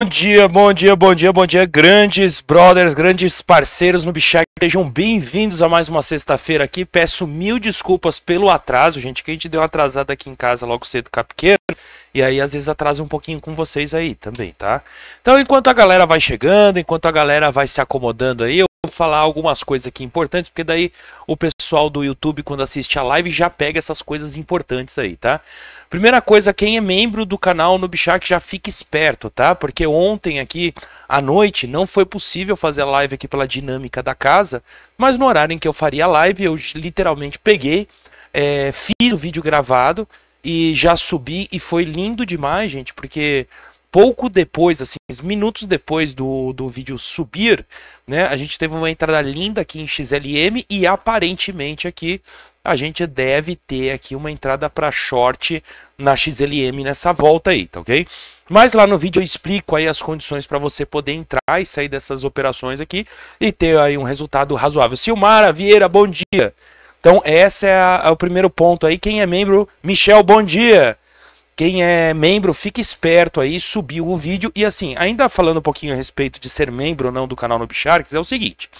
Bom dia, bom dia, bom dia, bom dia, grandes brothers, grandes parceiros no Bichar. Sejam bem-vindos a mais uma sexta-feira aqui. Peço mil desculpas pelo atraso, gente, que a gente deu uma atrasada aqui em casa logo cedo capqueiro E aí, às vezes, atrasa um pouquinho com vocês aí também, tá? Então, enquanto a galera vai chegando, enquanto a galera vai se acomodando aí, eu falar algumas coisas aqui importantes, porque daí o pessoal do YouTube, quando assiste a live, já pega essas coisas importantes aí, tá? Primeira coisa, quem é membro do canal no Bichac já fica esperto, tá? Porque ontem aqui à noite não foi possível fazer a live aqui pela dinâmica da casa, mas no horário em que eu faria a live, eu literalmente peguei, é, fiz o vídeo gravado e já subi e foi lindo demais, gente, porque pouco depois, assim, minutos depois do, do vídeo subir, né, a gente teve uma entrada linda aqui em XLM e aparentemente aqui a gente deve ter aqui uma entrada para short na XLM nessa volta aí, tá ok? Mas lá no vídeo eu explico aí as condições para você poder entrar e sair dessas operações aqui e ter aí um resultado razoável. Silmara Vieira, bom dia! Então esse é, a, é o primeiro ponto aí. Quem é membro, Michel, bom dia! Quem é membro, fica esperto aí, subiu o vídeo. E assim, ainda falando um pouquinho a respeito de ser membro ou não do canal Noob Sharks, é o seguinte.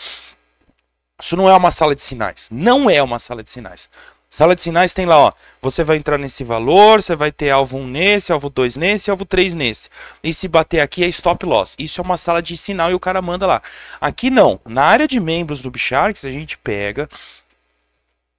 Isso não é uma sala de sinais. Não é uma sala de sinais. Sala de sinais tem lá, ó. Você vai entrar nesse valor, você vai ter alvo 1 nesse, alvo 2 nesse, alvo 3 nesse. E se bater aqui é stop loss. Isso é uma sala de sinal e o cara manda lá. Aqui não. Na área de membros do Bicharks, a gente pega,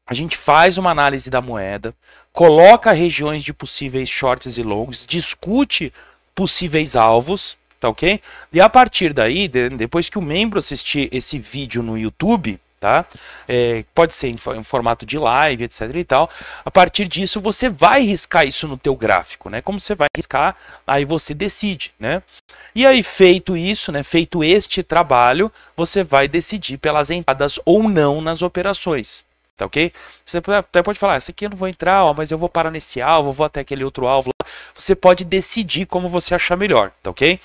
a gente faz uma análise da moeda, coloca regiões de possíveis shorts e longs, discute possíveis alvos, tá ok? E a partir daí, de, depois que o membro assistir esse vídeo no YouTube, tá? É, pode ser em, em, formato de live, etc e tal. A partir disso, você vai riscar isso no teu gráfico, né? Como você vai riscar, aí você decide, né? E aí, feito isso, né? Feito este trabalho, você vai decidir pelas entradas ou não nas operações, Tá ok? Você até pode falar, esse ah, aqui eu não vou entrar, ó, mas eu vou parar nesse alvo, vou até aquele outro alvo lá. Você pode decidir como você achar melhor, tá ok?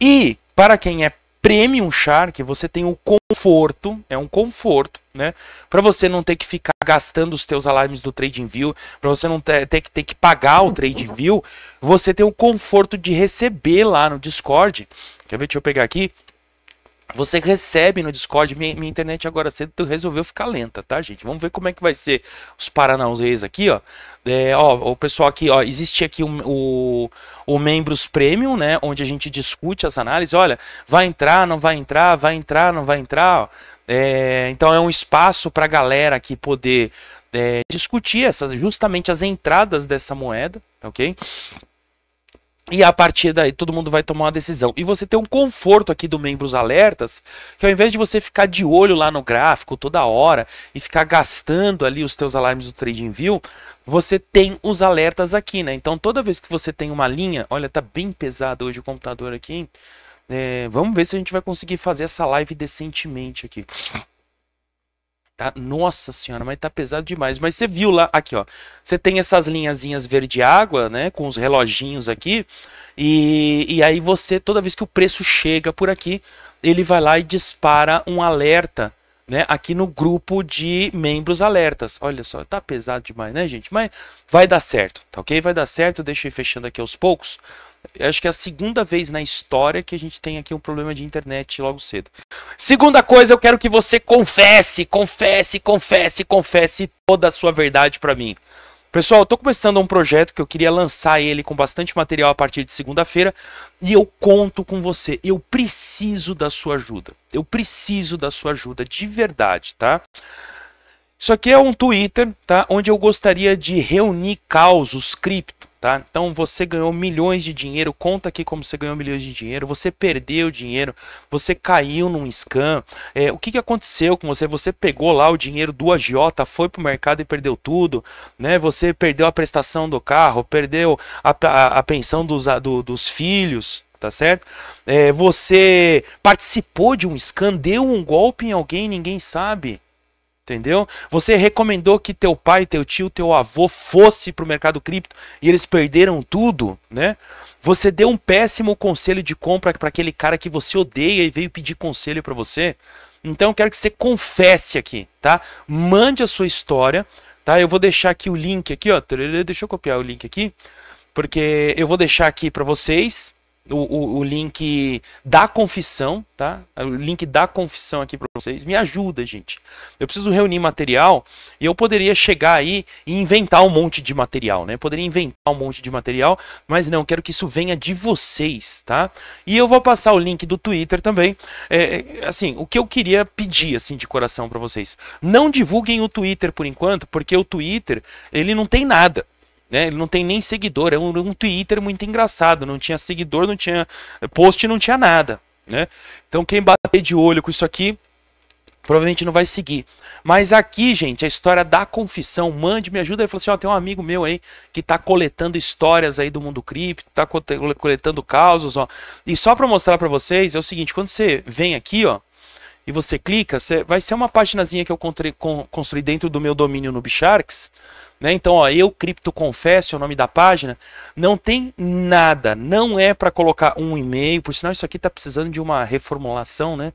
E para quem é Premium Shark, você tem o conforto, é um conforto, né? Para você não ter que ficar gastando os teus alarmes do TradingView, para você não ter, ter, que ter que pagar o TradingView, você tem o conforto de receber lá no Discord. Quer ver? Deixa eu pegar aqui. Você recebe no Discord, minha, minha, internet agora cedo resolveu ficar lenta, tá, gente? Vamos ver como é que vai ser os Paranauseis aqui, ó. É, ó, o pessoal aqui, ó, existe aqui o, o, o, Membros Premium, né, onde a gente discute as análises. Olha, vai entrar, não vai entrar, vai entrar, não vai entrar. É, então é um espaço para a galera aqui poder é, discutir essas, justamente as entradas dessa moeda, tá ok? E a partir daí todo mundo vai tomar uma decisão. E você tem um conforto aqui do membros alertas, que ao invés de você ficar de olho lá no gráfico toda hora e ficar gastando ali os teus alarmes do trading view você tem os alertas aqui, né? Então toda vez que você tem uma linha, olha, tá bem pesado hoje o computador aqui. É, vamos ver se a gente vai conseguir fazer essa live decentemente aqui. Tá? Nossa senhora, mas tá pesado demais. Mas você viu lá, aqui ó, você tem essas linhazinhas verde água, né, com os reloginhos aqui, e, e aí você, toda vez que o preço chega por aqui, ele vai lá e dispara um alerta, né, aqui no grupo de membros alertas. Olha só, tá pesado demais, né, gente? Mas vai dar certo, tá ok? Vai dar certo, deixa eu ir fechando aqui aos poucos. Acho que é a segunda vez na história que a gente tem aqui um problema de internet logo cedo. Segunda coisa, eu quero que você confesse, confesse, confesse, confesse toda a sua verdade para mim. Pessoal, eu tô começando um projeto que eu queria lançar ele com bastante material a partir de segunda-feira e eu conto com você. Eu preciso da sua ajuda. Eu preciso da sua ajuda de verdade, tá? Isso aqui é um Twitter, tá? Onde eu gostaria de reunir causos cripto Tá? Então você ganhou milhões de dinheiro, conta aqui como você ganhou milhões de dinheiro, você perdeu dinheiro, você caiu num scam, é, o que, que aconteceu com você? Você pegou lá o dinheiro do agiota, foi pro mercado e perdeu tudo, né? Você perdeu a prestação do carro, perdeu a, a, a pensão dos, a, do, dos filhos, tá certo? É, você participou de um scam, deu um golpe em alguém, ninguém sabe. Entendeu? Você recomendou que teu pai, teu tio, teu avô fosse para o mercado cripto e eles perderam tudo, né? Você deu um péssimo conselho de compra para aquele cara que você odeia e veio pedir conselho para você. Então eu quero que você confesse aqui, tá? Mande a sua história, tá? Eu vou deixar aqui o link aqui, ó. Deixa eu copiar o link aqui, porque eu vou deixar aqui para vocês, o, o, o, link da confissão, tá? O link da confissão aqui para vocês. Me ajuda, gente. Eu preciso reunir material e eu poderia chegar aí e inventar um monte de material, né? Eu poderia inventar um monte de material, mas não, quero que isso venha de vocês, tá? E eu vou passar o link do Twitter também. É, é assim, o que eu queria pedir, assim, de coração para vocês. Não divulguem o Twitter por enquanto, porque o Twitter, ele não tem nada. Né? Ele não tem nem seguidor, é um, um Twitter muito engraçado. Não tinha seguidor, não tinha post, não tinha nada. Né? Então quem bater de olho com isso aqui, provavelmente não vai seguir. Mas aqui, gente, a história da confissão, mande, me ajuda. Ele falou assim, ó, tem um amigo meu aí que tá coletando histórias aí do mundo cripto, tá coletando causos, ó. E só para mostrar para vocês, é o seguinte, quando você vem aqui, ó, e você clica, você, vai ser uma paginazinha que eu construí dentro do meu domínio no Bisharks, né? Então, ó, eu cripto confesso é o nome da página. Não tem nada, não é para colocar um e-mail. Por sinal, isso aqui está precisando de uma reformulação, né?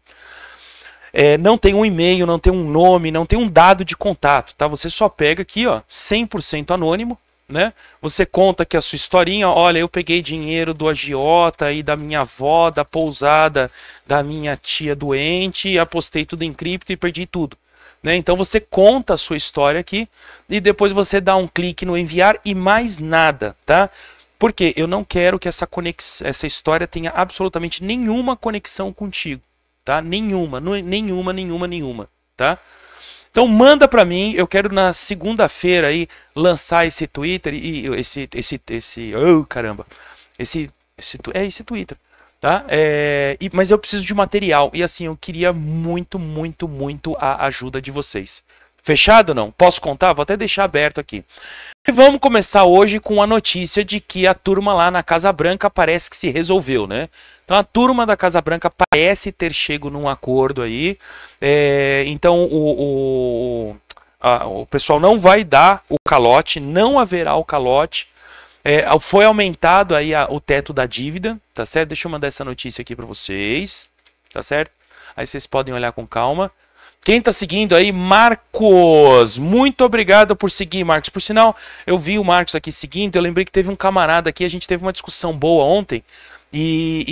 É, não tem um e-mail, não tem um nome, não tem um dado de contato, tá? Você só pega aqui, ó, 100% anônimo, né? Você conta que a sua historinha, olha, eu peguei dinheiro do agiota e da minha avó, da pousada, da minha tia doente, apostei tudo em cripto e perdi tudo. Né? Então você conta a sua história aqui e depois você dá um clique no enviar e mais nada, tá? Porque eu não quero que essa, conex... essa história tenha absolutamente nenhuma conexão contigo, tá? Nenhuma, nenhuma, nenhuma, nenhuma, tá? Então manda para mim, eu quero na segunda-feira aí lançar esse Twitter e esse esse esse, oh, caramba. Esse esse é esse Twitter tá? É, e, mas eu preciso de material. E assim, eu queria muito, muito, muito a ajuda de vocês. Fechado não? Posso contar? Vou até deixar aberto aqui. E vamos começar hoje com a notícia de que a turma lá na Casa Branca parece que se resolveu, né? Então a turma da Casa Branca parece ter chegado num acordo aí. É, então o, o, a, o pessoal não vai dar o calote, não haverá o calote. É, foi aumentado aí a, o teto da dívida, tá certo? Deixa eu mandar essa notícia aqui para vocês, tá certo? Aí vocês podem olhar com calma. Quem tá seguindo aí, Marcos, muito obrigado por seguir, Marcos. Por sinal, eu vi o Marcos aqui seguindo, eu lembrei que teve um camarada aqui, a gente teve uma discussão boa ontem, e,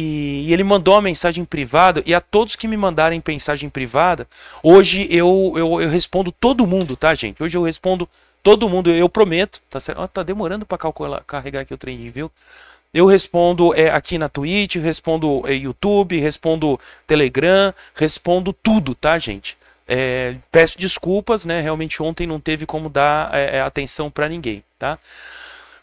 e, e, ele mandou uma mensagem privada. E a todos que me mandarem mensagem privada, hoje eu, eu, eu respondo todo mundo, tá, gente? Hoje eu respondo Todo mundo, eu prometo, tá certo? Oh, tá demorando para carregar aqui o trending, viu? Eu respondo é, aqui na Twitch, respondo é, YouTube, respondo Telegram, respondo tudo, tá, gente? É, peço desculpas, né? Realmente ontem não teve como dar é, é atenção para ninguém, tá?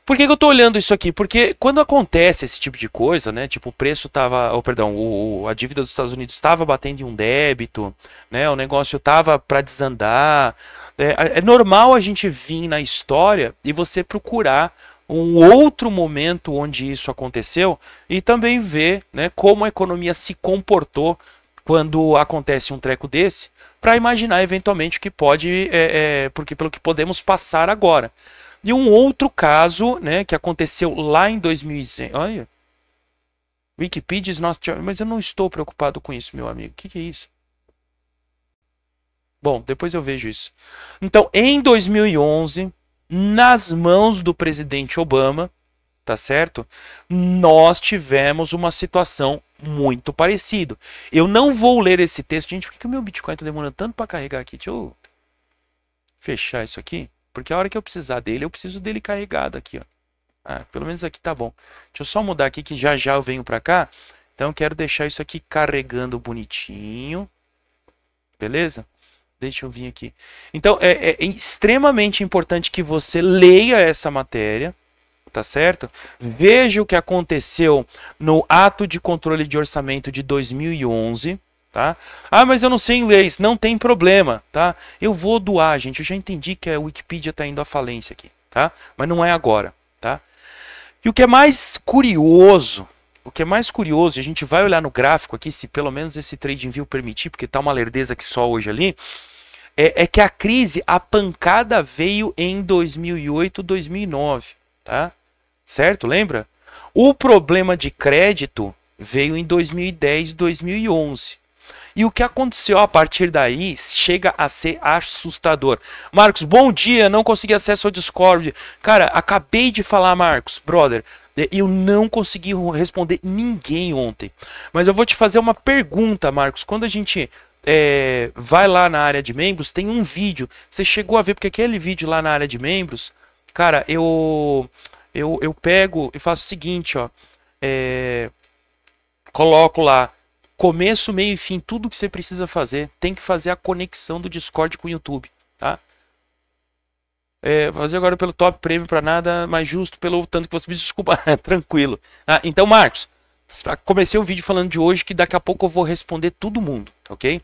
Por que, que, eu tô olhando isso aqui? Porque quando acontece esse tipo de coisa, né? Tipo, o preço tava. Oh, perdão, o, a dívida dos Estados Unidos estava batendo em um débito, né? O negócio tava para desandar. É, é, é normal a gente vir na história e você procurar um outro momento onde isso aconteceu e também ver né, como a economia se comportou quando acontece um treco desse, para imaginar eventualmente o que pode, é, é, porque pelo que podemos passar agora. E um outro caso, né, que aconteceu lá em 2000, olha, Wikipedia, nossa, mas eu não estou preocupado com isso, meu amigo. O que, que é isso? Bom, depois eu vejo isso. Então, em 2011, nas mãos do presidente Obama, tá certo? Nós tivemos uma situação muito parecida. Eu não vou ler esse texto. Gente, por que, que o meu Bitcoin tá demorando tanto para carregar aqui? Deixa eu fechar isso aqui. Porque a hora que eu precisar dele, eu preciso dele carregado aqui, ó. Ah, pelo menos aqui tá bom. Deixa eu só mudar aqui que já já eu venho para cá. Então eu quero deixar isso aqui carregando bonitinho. Beleza? Deixa eu vir aqui. Então, é, é extremamente importante que você leia essa matéria, tá certo? Veja o que aconteceu no ato de controle de orçamento de 2011, tá? Ah, mas eu não sei inglês, não tem problema, tá? Eu vou doar, gente, eu já entendi que a Wikipedia está indo à falência aqui, tá? Mas não é agora, tá? E o que é mais curioso, o que é mais curioso, a gente vai olhar no gráfico aqui, se pelo menos esse trade envio permitir, porque tá uma lerdeza que só hoje ali, é, é que a crise, a pancada veio em 2008, 2009, tá? Certo? Lembra? O problema de crédito veio em 2010, 2011. E o que aconteceu a partir daí chega a ser assustador. Marcos, bom dia, não consegui acesso ao Discord. Cara, acabei de falar, Marcos, brother. Eu não consegui responder ninguém ontem. Mas eu vou te fazer uma pergunta, Marcos. Quando a gente é, vai lá na área de membros, tem um vídeo. Você chegou a ver, porque aquele vídeo lá na área de membros, cara, eu eu, eu pego e faço o seguinte, ó. É, coloco lá começo, meio e fim, tudo que você precisa fazer. Tem que fazer a conexão do Discord com o YouTube, tá? É, fazer agora pelo top prêmio para nada mais justo, pelo tanto que você me desculpa. Tranquilo. Ah, então, Marcos, comecei o vídeo falando de hoje que daqui a pouco eu vou responder todo mundo, ok?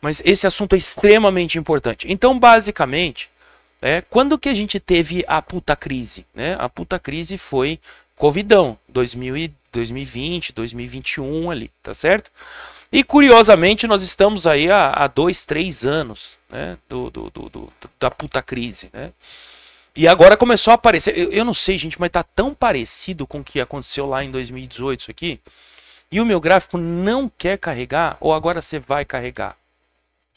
Mas esse assunto é extremamente importante. Então, basicamente, é quando que a gente teve a puta crise? Né? A puta crise foi Covidão, 2000 2020, 2021 ali, tá certo? E curiosamente, nós estamos aí há, há dois, três anos né, do, do, do, do da puta crise, né? E agora começou a aparecer. Eu, eu, não sei, gente, mas tá tão parecido com o que aconteceu lá em 2018 isso aqui. E o meu gráfico não quer carregar, ou agora você vai carregar.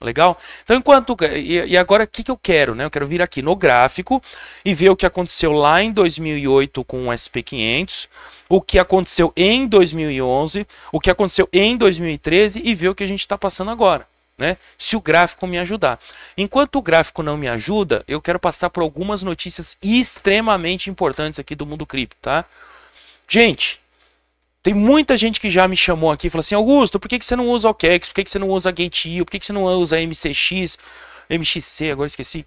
Legal? Então, enquanto. E, e agora, o que, que eu quero? Né? Eu quero vir aqui no gráfico e ver o que aconteceu lá em 2008 com o SP500, o que aconteceu em 2011, o que aconteceu em 2013 e ver o que a gente está passando agora. Né? Se o gráfico me ajudar. Enquanto o gráfico não me ajuda, eu quero passar por algumas notícias extremamente importantes aqui do mundo cripto, tá? Gente, tem muita gente que já me chamou aqui e falou assim: Augusto, por que, que você não usa o Kex? Por que, que você não usa GateIO? Por que, que você não usa MCX? MXC, agora esqueci.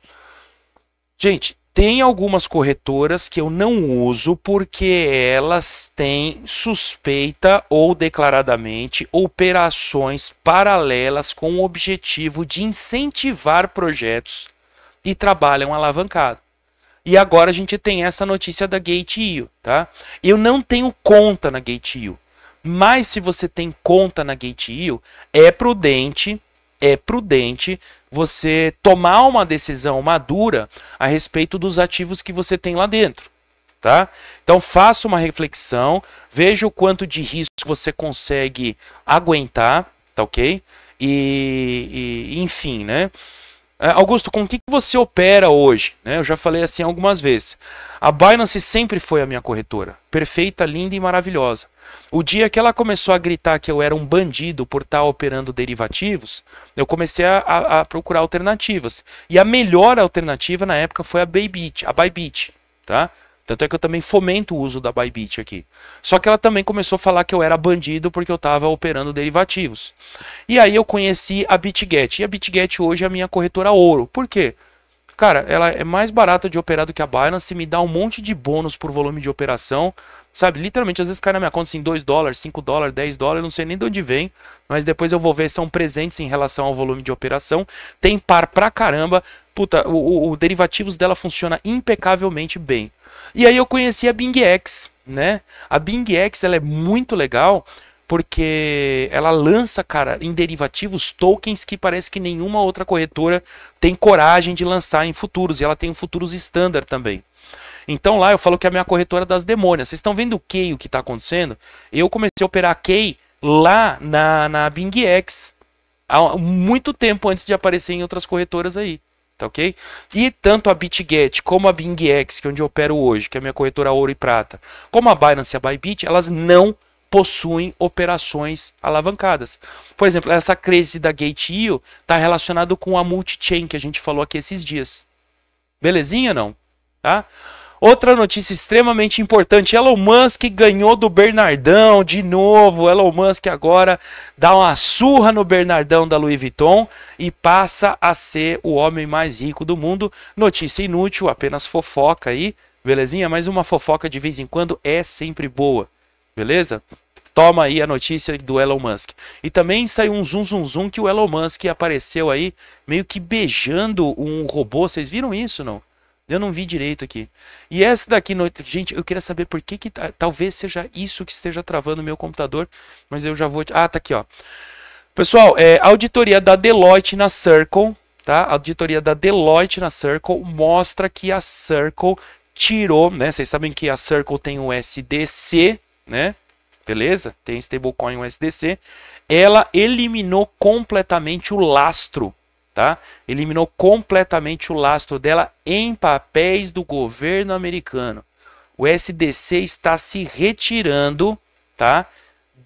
Gente, tem algumas corretoras que eu não uso porque elas têm suspeita ou declaradamente operações paralelas com o objetivo de incentivar projetos e trabalham alavancado. E agora a gente tem essa notícia da Gate.io, tá? Eu não tenho conta na Gate.io, mas se você tem conta na Gate.io, é prudente, é prudente você tomar uma decisão madura a respeito dos ativos que você tem lá dentro. Tá? Então faça uma reflexão, veja o quanto de risco você consegue aguentar, tá ok? E, e enfim, né? É, Augusto, com o que você opera hoje? Né, eu já falei assim algumas vezes. A Binance sempre foi a minha corretora. Perfeita, linda e maravilhosa. O dia que ela começou a gritar que eu era um bandido por estar operando derivativos, eu comecei a, a, a procurar alternativas. E a melhor alternativa na época foi a Bybit, a Bybit, tá? Tanto é que eu também fomento o uso da Bybit aqui. Só que ela também começou a falar que eu era bandido porque eu estava operando derivativos. E aí eu conheci a BitGet. E a BitGet hoje é a minha corretora ouro. Por quê? Cara, ela é mais barata de operar do que a Binance, me dá um monte de bônus por volume de operação. Sabe, literalmente, às vezes cai na minha conta assim, 2 dólares, 5 dólares, 10 dólares, não sei nem de onde vem, mas depois eu vou ver, são presentes em relação ao volume de operação. Tem par pra caramba. Puta, o, o, o derivativos dela funciona impecavelmente bem. E aí eu conheci a Bing X, né? A Bing X ela é muito legal porque ela lança, cara, em derivativos tokens que parece que nenhuma outra corretora tem coragem de lançar em futuros. E ela tem um futuros standard também. Então lá eu falo que é a minha corretora das demônias. Vocês estão vendo o Key, o que está acontecendo? Eu comecei a operar Key lá na, na Bing X há muito tempo antes de aparecer em outras corretoras aí tá ok? E tanto a BitGet como a BingX, que é onde eu opero hoje, que é a minha corretora ouro e prata, como a Binance e a Bybit, elas não possuem operações alavancadas. Por exemplo, essa crise da Gate.io está relacionado com a multi-chain que a gente falou aqui esses dias. Belezinha não? Tá? Outra notícia extremamente importante: Elon Musk ganhou do Bernardão de novo. Elon Musk agora dá uma surra no Bernardão da Louis Vuitton e passa a ser o homem mais rico do mundo. Notícia inútil, apenas fofoca aí, belezinha? Mas uma fofoca de vez em quando é sempre boa, beleza? Toma aí a notícia do Elon Musk. E também saiu um zum zum zum que o Elon Musk apareceu aí meio que beijando um robô. Vocês viram isso não? Eu não vi direito aqui. E essa daqui, gente, eu queria saber por que que talvez seja isso que esteja travando o meu computador, mas eu já vou. Ah, tá aqui, ó. Pessoal, é, auditoria da Deloitte na Circle, tá? auditoria da Deloitte na Circle mostra que a Circle tirou, né? Vocês sabem que a Circle tem o SDC, né? Beleza? Tem stablecoin USDC. Ela eliminou completamente o lastro tá? Eliminou completamente o lastro dela em papéis do governo americano. O SDC está se retirando, tá?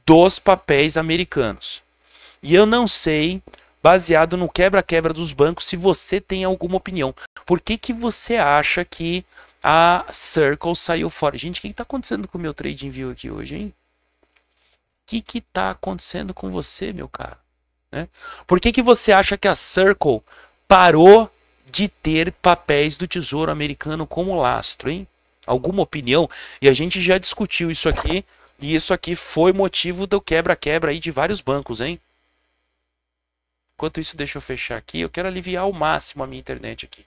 Dos papéis americanos. E eu não sei, baseado no quebra-quebra dos bancos, se você tem alguma opinião. Por que, que você acha que a Circle saiu fora? Gente, o que está acontecendo com o meu trading view aqui hoje, hein? O que está acontecendo com você, meu cara? Né? Por que, que você acha que a Circle parou de ter papéis do Tesouro Americano como lastro, hein? Alguma opinião? E a gente já discutiu isso aqui, e isso aqui foi motivo do quebra-quebra aí de vários bancos, hein? Enquanto isso, deixa eu fechar aqui. Eu quero aliviar ao máximo a minha internet aqui.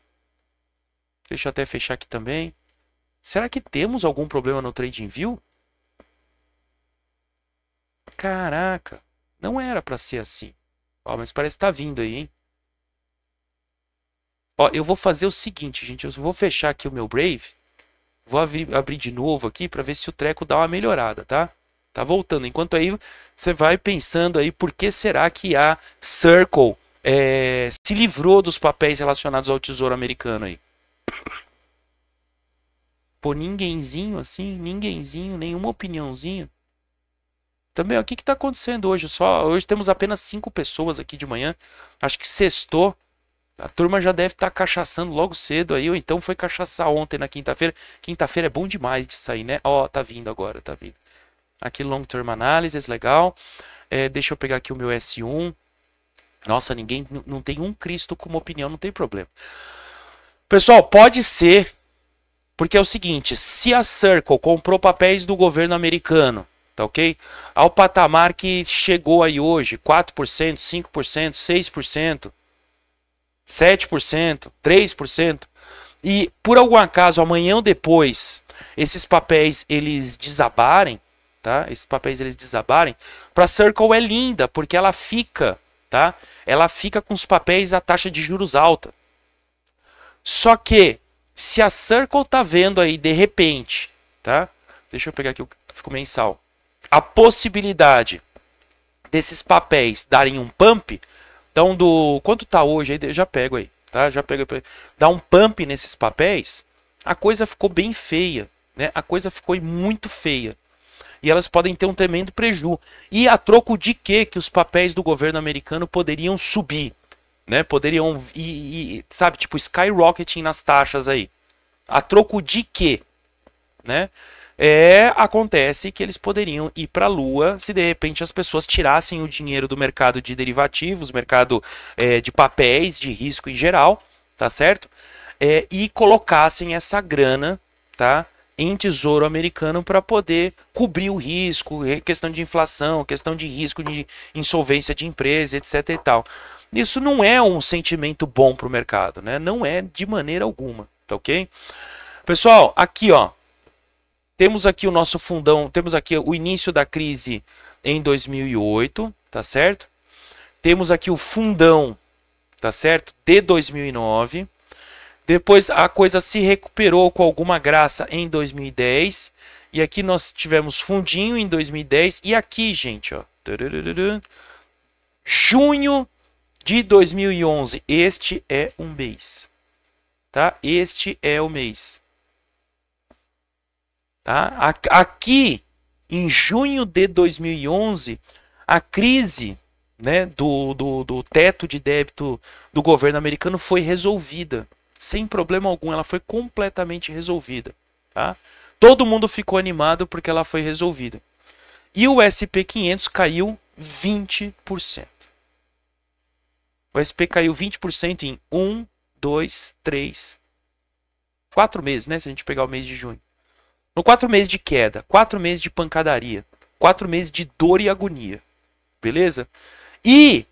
Deixa eu até fechar aqui também. Será que temos algum problema no TradingView? Caraca, não era para ser assim. Ó, mas parece que tá vindo aí, hein? Ó, eu vou fazer o seguinte, gente. Eu vou fechar aqui o meu Brave. Vou abrir, abrir de novo aqui para ver se o treco dá uma melhorada, tá? Tá voltando. Enquanto aí, você vai pensando aí por que será que a Circle é, se livrou dos papéis relacionados ao Tesouro Americano aí. Pô, ninguémzinho assim, ninguémzinho, nenhuma opiniãozinha. Também, o que está acontecendo hoje? Só Hoje temos apenas cinco pessoas aqui de manhã. Acho que sextou. A turma já deve estar tá cachaçando logo cedo aí, ou então foi cachaçar ontem na quinta-feira. Quinta-feira é bom demais de sair, né? Ó, oh, tá vindo agora, tá vindo. Aqui long term analysis, legal. É, deixa eu pegar aqui o meu S1. Nossa, ninguém, não tem um Cristo com uma opinião, não tem problema. Pessoal, pode ser, porque é o seguinte, se a Circle comprou papéis do governo americano, tá ok? Ao patamar que chegou aí hoje, 4%, 5%, 6%, 7%, 3%. E por algum acaso, amanhã ou depois, esses papéis eles desabarem, tá? Esses papéis eles desabarem, para Circle é linda, porque ela fica, tá? Ela fica com os papéis a taxa de juros alta. Só que se a Circle tá vendo aí de repente, tá? Deixa eu pegar aqui o fico mensal a possibilidade desses papéis darem um pump, então do quanto tá hoje aí, já pego aí, tá? Já pego aí, dá um pump nesses papéis, a coisa ficou bem feia, né? A coisa ficou muito feia. E elas podem ter um tremendo prejuízo. E a troco de quê que os papéis do governo americano poderiam subir, né? Poderiam e, e sabe, tipo skyrocketing nas taxas aí. A troco de quê, né? é, acontece que eles poderiam ir para a Lua se de repente as pessoas tirassem o dinheiro do mercado de derivativos, mercado é, de papéis, de risco em geral, tá certo? É, e colocassem essa grana, tá? Em tesouro americano para poder cobrir o risco, é, questão de inflação, questão de risco de insolvência de empresa, etc. e tal. Isso não é um sentimento bom para o mercado, né? Não é de maneira alguma, tá ok? Pessoal, aqui ó, temos aqui o nosso fundão, temos aqui o início da crise em 2008, tá certo? Temos aqui o fundão, tá certo? De 2009. Depois a coisa se recuperou com alguma graça em 2010. E aqui nós tivemos fundinho em 2010. E aqui, gente, ó. junho de 2011. Este é um mês. Tá? Este é o mês. Tá? Aqui, em junho de 2011, a crise né, do, do, do teto de débito do governo americano foi resolvida. Sem problema algum, ela foi completamente resolvida. Tá? Todo mundo ficou animado porque ela foi resolvida. E o SP500 caiu 20%. O SP caiu 20% em 1, 2, 3, 4 meses, né? Se a gente pegar o mês de junho. No quatro meses de queda, quatro meses de pancadaria, quatro meses de dor e agonia. Beleza? E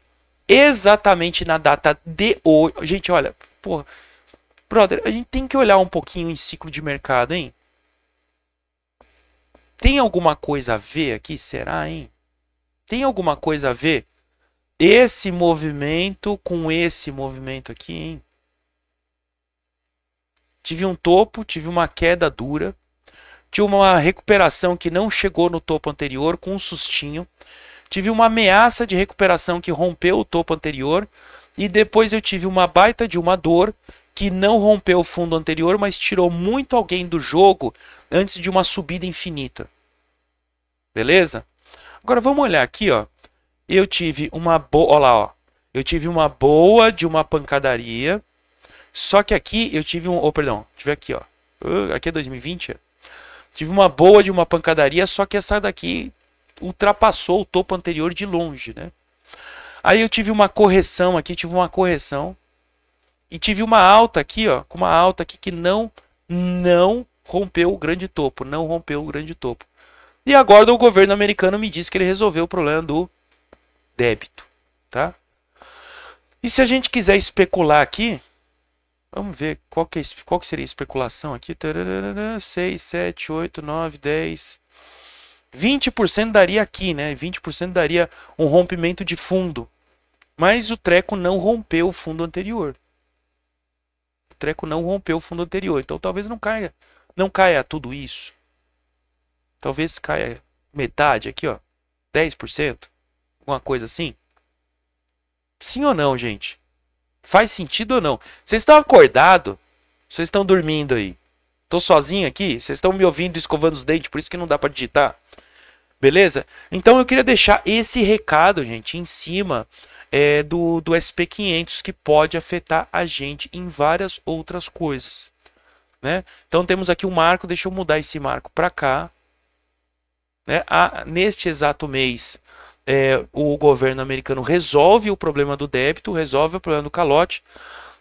exatamente na data de hoje. Gente, olha, porra. Brother, a gente tem que olhar um pouquinho em ciclo de mercado, hein? Tem alguma coisa a ver aqui? Será, hein? Tem alguma coisa a ver esse movimento com esse movimento aqui, hein? Tive um topo, tive uma queda dura. Tive uma recuperação que não chegou no topo anterior, com um sustinho. Tive uma ameaça de recuperação que rompeu o topo anterior. E depois eu tive uma baita de uma dor que não rompeu o fundo anterior, mas tirou muito alguém do jogo antes de uma subida infinita. Beleza? Agora vamos olhar aqui, ó. Eu tive uma boa, lá, ó. Eu tive uma boa de uma pancadaria. Só que aqui eu tive um, oh, perdão, tive aqui, ó. Uh, aqui é 2020. Tive uma boa de uma pancadaria, só que essa daqui ultrapassou o topo anterior de longe, né? Aí eu tive uma correção aqui, tive uma correção. E tive uma alta aqui, ó, com uma alta aqui que não não rompeu o grande topo, não rompeu o grande topo. E agora o governo americano me disse que ele resolveu o problema do débito, tá? E se a gente quiser especular aqui, Vamos ver qual que, é, qual que seria a especulação aqui. 6, 7, 8, 9, 10. 20% daria aqui, né? 20% daria um rompimento de fundo. Mas o treco não rompeu o fundo anterior. O treco não rompeu o fundo anterior. Então talvez não caia. Não caia tudo isso. Talvez caia metade aqui, ó. 10%. Alguma coisa assim. Sim ou não, gente? Faz sentido ou não? Vocês estão acordados? Vocês estão dormindo aí? Tô sozinho aqui? Vocês estão me ouvindo escovando os dentes, por isso que não dá para digitar? Beleza? Então eu queria deixar esse recado, gente, em cima é, do, do SP500, que pode afetar a gente em várias outras coisas. Né? Então temos aqui o um marco, deixa eu mudar esse marco para cá. Né? Ah, neste exato mês, é, o governo americano resolve o problema do débito, resolve o problema do calote.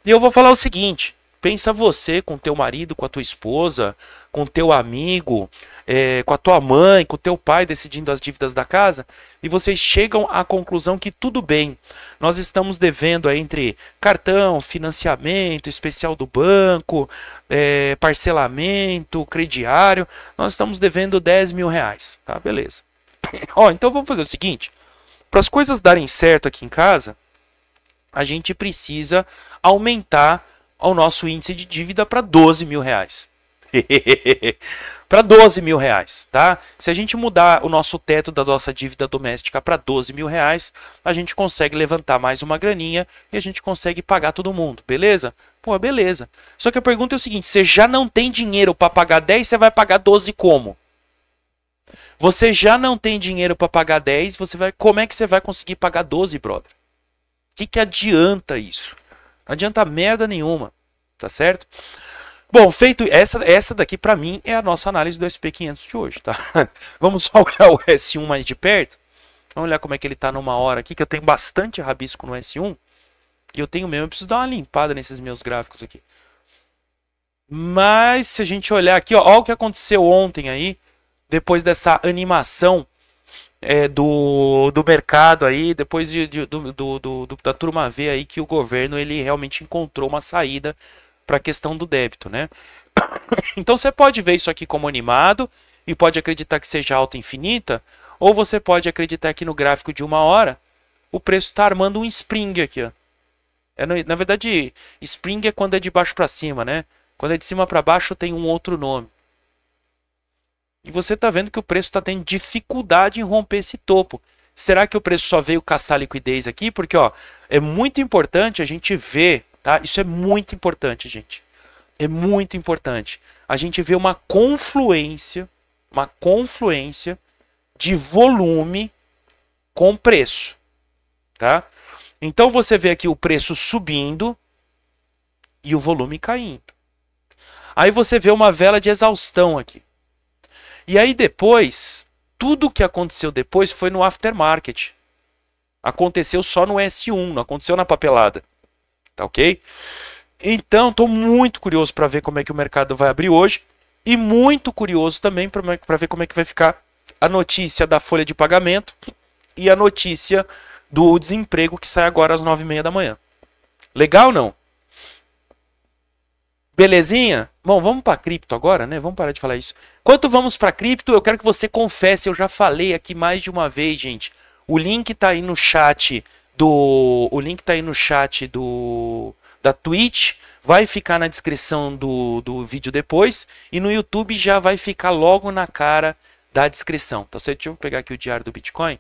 E eu vou falar o seguinte: pensa você com teu marido, com a tua esposa, com teu amigo, é, com a tua mãe, com o teu pai decidindo as dívidas da casa, e vocês chegam à conclusão que tudo bem, nós estamos devendo aí entre cartão, financiamento, especial do banco, é, parcelamento, crediário, nós estamos devendo 10 mil reais, tá? Beleza. Ó, então vamos fazer o seguinte. Para as coisas darem certo aqui em casa, a gente precisa aumentar o nosso índice de dívida para 12 mil reais. para 12 mil reais, tá? Se a gente mudar o nosso teto da nossa dívida doméstica para 12 mil reais, a gente consegue levantar mais uma graninha e a gente consegue pagar todo mundo, beleza? Pô, beleza. Só que a pergunta é o seguinte: você já não tem dinheiro para pagar 10, você vai pagar 12 como? Você já não tem dinheiro para pagar 10, você vai, como é que você vai conseguir pagar 12, brother? O que, que adianta isso? Não adianta merda nenhuma, tá certo? Bom, feito essa, essa daqui para mim é a nossa análise do SP500 de hoje, tá? Vamos só olhar o S1 mais de perto. Vamos olhar como é que ele tá numa hora aqui, que eu tenho bastante rabisco no S1. E eu tenho mesmo, eu preciso dar uma limpada nesses meus gráficos aqui. Mas se a gente olhar aqui, ó, olha o que aconteceu ontem aí depois dessa animação é, do, do mercado aí, depois de, de do, do, do, da turma ver aí que o governo ele realmente encontrou uma saída para a questão do débito, né? Então você pode ver isso aqui como animado e pode acreditar que seja alta infinita, ou você pode acreditar que no gráfico de uma hora o preço está armando um spring aqui, ó. É, na verdade, spring é quando é de baixo para cima, né? Quando é de cima para baixo tem um outro nome. E você está vendo que o preço está tendo dificuldade em romper esse topo. Será que o preço só veio caçar liquidez aqui? Porque ó, é muito importante a gente ver, tá? Isso é muito importante, gente. É muito importante. A gente vê uma confluência, uma confluência de volume com preço, tá? Então você vê aqui o preço subindo e o volume caindo. Aí você vê uma vela de exaustão aqui. E aí depois, tudo que aconteceu depois foi no aftermarket. Aconteceu só no S1, não aconteceu na papelada. Tá ok? Então, estou muito curioso para ver como é que o mercado vai abrir hoje e muito curioso também para ver como é que vai ficar a notícia da folha de pagamento e a notícia do desemprego que sai agora às nove e meia da manhã. Legal não? Belezinha? Bom, vamos para cripto agora, né? Vamos parar de falar isso. Enquanto vamos para cripto, eu quero que você confesse, eu já falei aqui mais de uma vez, gente. O link tá aí no chat do o link tá aí no chat do da Twitch, vai ficar na descrição do, do vídeo depois e no YouTube já vai ficar logo na cara da descrição. Tá então, se deixa eu pegar aqui o diário do Bitcoin.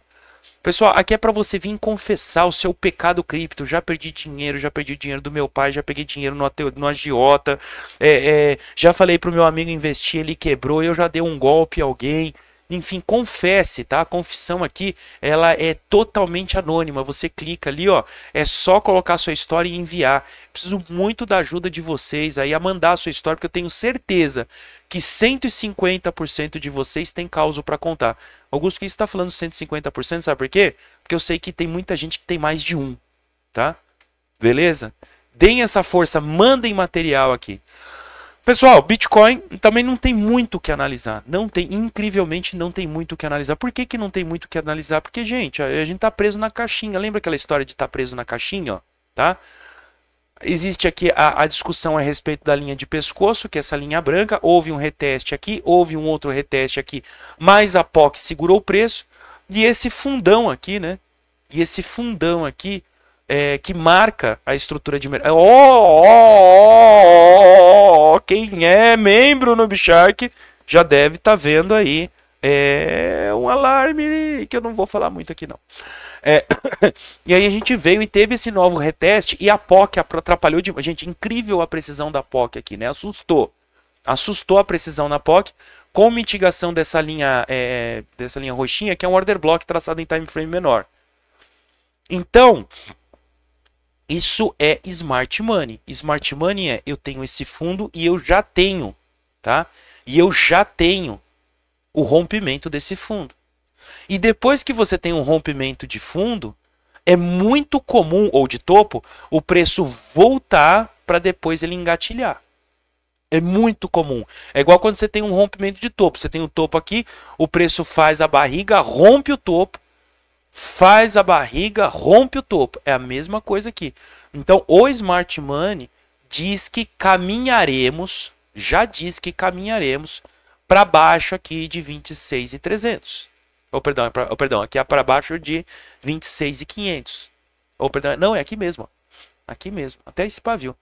Pessoal, aqui é para você vir confessar o seu pecado cripto. Já perdi dinheiro, já perdi dinheiro do meu pai, já peguei dinheiro no, no agiota. É, é, já falei pro meu amigo investir, ele quebrou, eu já dei um golpe a alguém. Enfim, confesse, tá? A confissão aqui, ela é totalmente anônima. Você clica ali, ó, é só colocar sua história e enviar. Preciso muito da ajuda de vocês aí a mandar a sua história, porque eu tenho certeza que 150% de vocês tem causa para contar. Augusto, que está falando 150%, sabe por quê? Porque eu sei que tem muita gente que tem mais de um, tá? Beleza? Deem essa força, mandem material aqui. Pessoal, Bitcoin também não tem muito o que analisar. Não tem, incrivelmente não tem muito o que analisar. Por que, que não tem muito o que analisar? Porque, gente, a gente tá preso na caixinha. Lembra aquela história de estar tá preso na caixinha, ó, tá? Existe aqui a, a, discussão a respeito da linha de pescoço, que é essa linha branca. Houve um reteste aqui, houve um outro reteste aqui, mas a POC segurou o preço. E esse fundão aqui, né? E esse fundão aqui é, que marca a estrutura de mercado. Oh, oh, oh, quem é membro no Bishark já deve estar tá vendo aí é, um alarme que eu não vou falar muito aqui não. É, e aí a gente veio e teve esse novo reteste e a POC atrapalhou de gente incrível a precisão da POC aqui, né? Assustou, assustou a precisão na POC com mitigação dessa linha é, dessa linha roxinha que é um order block traçado em time frame menor. Então isso é smart money. Smart money é eu tenho esse fundo e eu já tenho, tá? E eu já tenho o rompimento desse fundo. E depois que você tem um rompimento de fundo, é muito comum ou de topo o preço voltar para depois ele engatilhar. É muito comum. É igual quando você tem um rompimento de topo. Você tem o um topo aqui, o preço faz a barriga, rompe o topo, faz a barriga, rompe o topo. É a mesma coisa aqui. Então, o Smart Money diz que caminharemos, já diz que caminharemos para baixo aqui de 26,300. Ou oh, perdão, é pra, oh, perdão, aqui é para baixo de 26,500. Ou oh, perdão, não, é aqui mesmo. Aqui mesmo, até esse pavio.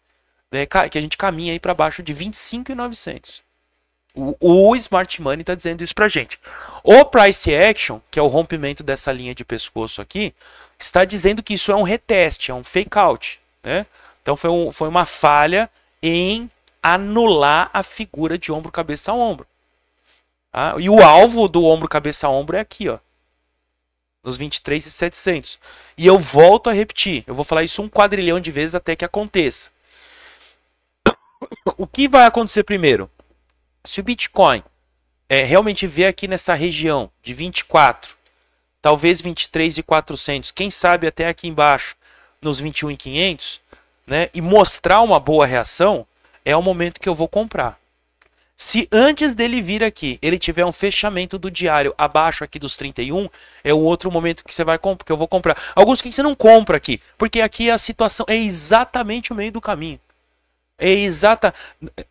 É, que a gente caminha aí para baixo de 25,900. O, o Smart Money está dizendo isso para gente. O Price Action, que é o rompimento dessa linha de pescoço aqui, está dizendo que isso é um reteste, é um fake out. Né? Então foi, um, foi uma falha em anular a figura de ombro, cabeça, ombro. Tá? E o alvo do ombro, cabeça, ombro é aqui, ó. Nos 23,700. E eu volto a repetir. Eu vou falar isso um quadrilhão de vezes até que aconteça. O que vai acontecer primeiro? se o Bitcoin é, realmente vier aqui nessa região de 24, talvez 23 e 400, quem sabe até aqui embaixo nos 21 e 500, né, e mostrar uma boa reação, é o momento que eu vou comprar. Se antes dele vir aqui, ele tiver um fechamento do diário abaixo aqui dos 31, é o outro momento que você vai comprar, que eu vou comprar. Alguns que você não compra aqui, porque aqui a situação é exatamente o meio do caminho. É exata.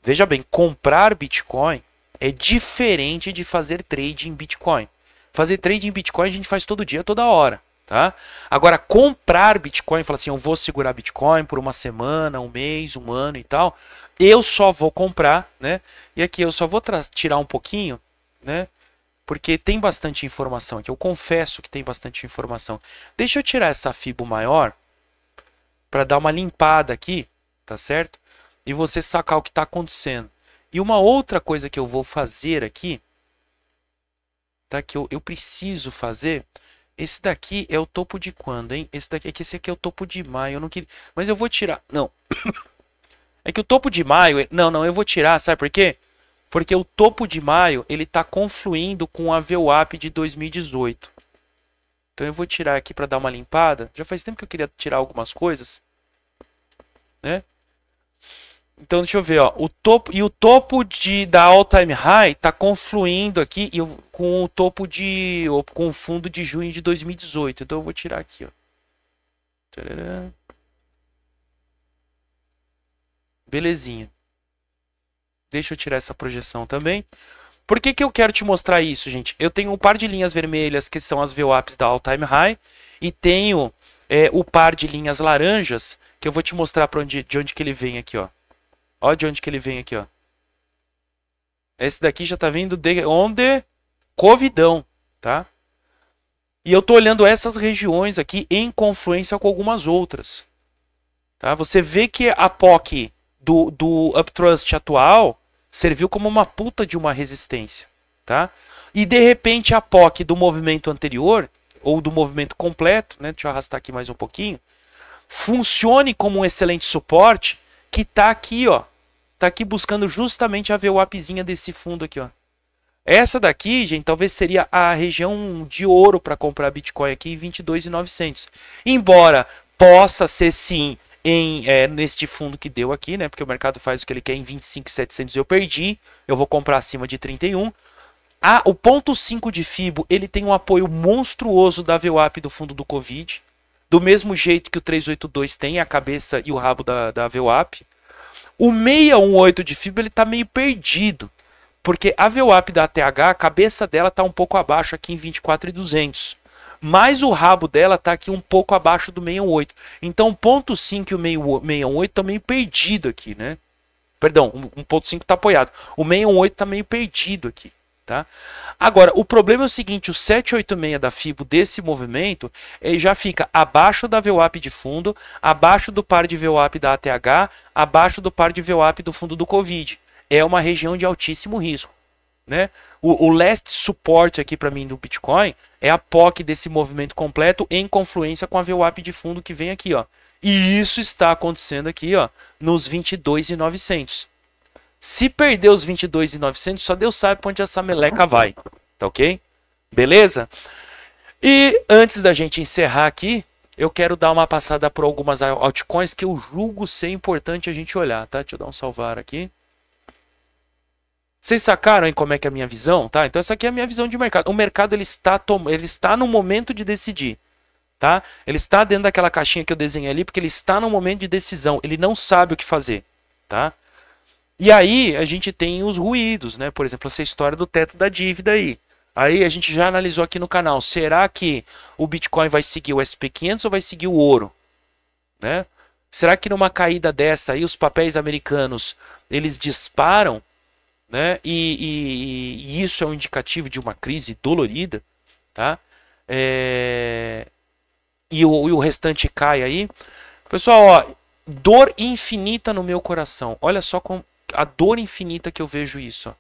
Veja bem, comprar Bitcoin é diferente de fazer trade em Bitcoin. Fazer trade em Bitcoin a gente faz todo dia, toda hora. Tá? Agora, comprar Bitcoin, falar assim, eu vou segurar Bitcoin por uma semana, um mês, um ano e tal. Eu só vou comprar, né? E aqui eu só vou tirar um pouquinho, né? Porque tem bastante informação aqui. Eu confesso que tem bastante informação. Deixa eu tirar essa FIBO maior para dar uma limpada aqui, tá certo? e você sacar o que está acontecendo. E uma outra coisa que eu vou fazer aqui, tá? Que eu, eu preciso fazer. Esse daqui é o topo de quando, hein? Esse daqui, é que esse aqui é o topo de maio. Eu não queria, mas eu vou tirar. Não. É que o topo de maio, é, não, não, eu vou tirar, sabe por quê? Porque o topo de maio, ele tá confluindo com a VWAP de 2018. Então eu vou tirar aqui para dar uma limpada. Já faz tempo que eu queria tirar algumas coisas, né? Então deixa eu ver, ó, o topo e o topo de da all time high tá confluindo aqui eu, com o topo de com o fundo de junho de 2018. Então eu vou tirar aqui, ó. Belezinha. Deixa eu tirar essa projeção também. Por que, que eu quero te mostrar isso, gente? Eu tenho um par de linhas vermelhas que são as VWAPs da all time high e tenho é, o par de linhas laranjas que eu vou te mostrar onde, de onde que ele vem aqui, ó. Ó de onde que ele vem aqui, ó. Esse daqui já tá vindo de onde? Covidão, tá? E eu tô olhando essas regiões aqui em confluência com algumas outras. Tá? Você vê que a POC do, do uptrust atual serviu como uma puta de uma resistência. Tá? E de repente a POC do movimento anterior, ou do movimento completo, né? deixa eu arrastar aqui mais um pouquinho, funcione como um excelente suporte que está aqui ó, tá aqui buscando justamente a VWAPzinha desse fundo aqui, ó. Essa daqui, gente, talvez seria a região de ouro para comprar Bitcoin aqui, em 22.900. Embora possa ser sim em é, neste fundo que deu aqui, né? Porque o mercado faz o que ele quer em 25.700 eu perdi, eu vou comprar acima de 31. Ah, o ponto 5 de Fibo, ele tem um apoio monstruoso da VWAP do fundo do Covid, do mesmo jeito que o 382 tem a cabeça e o rabo da, da VWAP. O 618 de fibra ele tá meio perdido, porque a VWAP da TH, a cabeça dela tá um pouco abaixo aqui em 24,200. Mas o rabo dela tá aqui um pouco abaixo do 618. Então, 1.5 e o 618 tá meio perdido aqui, né? Perdão, 1.5 tá apoiado. O 618 tá meio perdido aqui. Tá? Agora, o problema é o seguinte, o 786 da FIBO desse movimento, ele já fica abaixo da VWAP de fundo, abaixo do par de VWAP da ATH, abaixo do par de VWAP do fundo do COVID. É uma região de altíssimo risco. Né? O, o last suporte aqui para mim do Bitcoin é a POC desse movimento completo em confluência com a VWAP de fundo que vem aqui. Ó. E isso está acontecendo aqui ó, nos 22.900. Se perder os 22,900, só Deus sabe para onde essa meleca vai. Tá ok? Beleza? E antes da gente encerrar aqui, eu quero dar uma passada por algumas altcoins que eu julgo ser importante a gente olhar, tá? Deixa eu dar um salvar aqui. Vocês sacaram hein, como é que é a minha visão, tá? Então essa aqui é a minha visão de mercado. O mercado ele está tom... ele está no momento de decidir, tá? Ele está dentro daquela caixinha que eu desenhei ali porque ele está no momento de decisão. Ele não sabe o que fazer, tá? E aí a gente tem os ruídos, né? Por exemplo, essa história do teto da dívida aí. Aí a gente já analisou aqui no canal. Será que o Bitcoin vai seguir o SP500 ou vai seguir o ouro? Né? Será que numa caída dessa aí os papéis americanos eles disparam? Né? E, e, e isso é um indicativo de uma crise dolorida, tá? É... E, o, e o restante cai aí. Pessoal, ó, dor infinita no meu coração. Olha só como, a dor infinita que eu vejo isso.